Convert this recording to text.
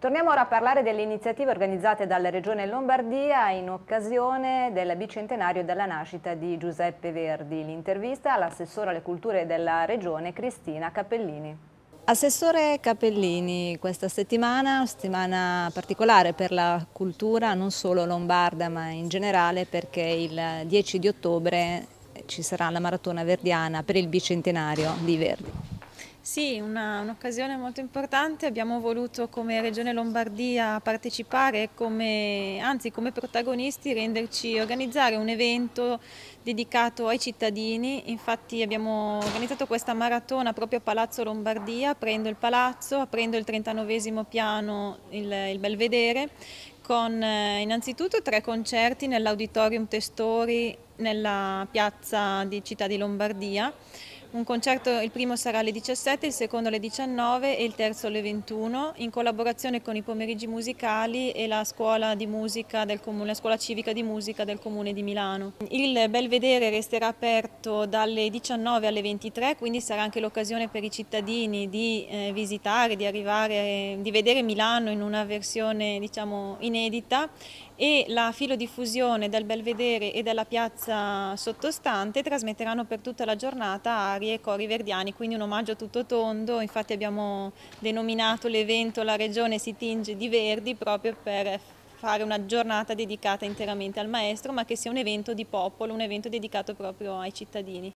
Torniamo ora a parlare delle iniziative organizzate dalla Regione Lombardia in occasione del bicentenario della nascita di Giuseppe Verdi. L'intervista all'assessore alle culture della Regione Cristina Cappellini. Assessore Capellini, questa settimana settimana particolare per la cultura non solo lombarda ma in generale perché il 10 di ottobre ci sarà la maratona verdiana per il bicentenario di Verdi. Sì, un'occasione molto importante, abbiamo voluto come Regione Lombardia partecipare, come, anzi come protagonisti renderci, organizzare un evento dedicato ai cittadini, infatti abbiamo organizzato questa maratona proprio a Palazzo Lombardia, aprendo il palazzo, aprendo il 39 piano, il, il Belvedere, con eh, innanzitutto tre concerti nell'Auditorium Testori nella piazza di Città di Lombardia un concerto, il primo sarà alle 17, il secondo alle 19 e il terzo alle 21, in collaborazione con i pomeriggi musicali e la scuola, comune, la scuola civica di musica del Comune di Milano. Il Belvedere resterà aperto dalle 19 alle 23, quindi sarà anche l'occasione per i cittadini di eh, visitare, di arrivare, eh, di vedere Milano in una versione diciamo, inedita e la filodiffusione del Belvedere e della piazza sottostante trasmetteranno per tutta la giornata popolari e cori verdiani, quindi un omaggio a tutto tondo, infatti abbiamo denominato l'evento La Regione si tinge di verdi proprio per fare una giornata dedicata interamente al maestro, ma che sia un evento di popolo, un evento dedicato proprio ai cittadini.